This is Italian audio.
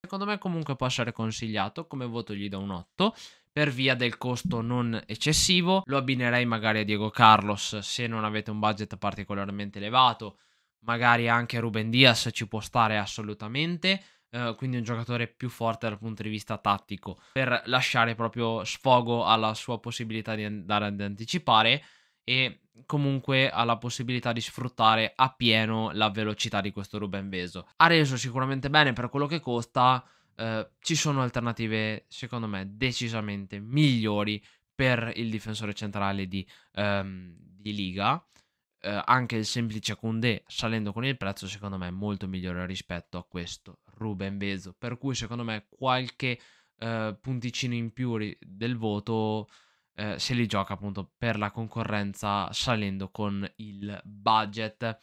Secondo me comunque può essere consigliato, come voto gli do un 8 per via del costo non eccessivo, lo abbinerei magari a Diego Carlos se non avete un budget particolarmente elevato, magari anche Ruben Diaz ci può stare assolutamente, eh, quindi un giocatore più forte dal punto di vista tattico, per lasciare proprio sfogo alla sua possibilità di andare ad anticipare e comunque ha la possibilità di sfruttare appieno la velocità di questo Ruben Veso. Ha reso sicuramente bene per quello che costa, eh, ci sono alternative secondo me decisamente migliori per il difensore centrale di, um, di Liga. Eh, anche il semplice Kunde salendo con il prezzo secondo me è molto migliore rispetto a questo Ruben Veso per cui secondo me qualche eh, punticino in più del voto eh, se li gioca appunto per la concorrenza salendo con il budget.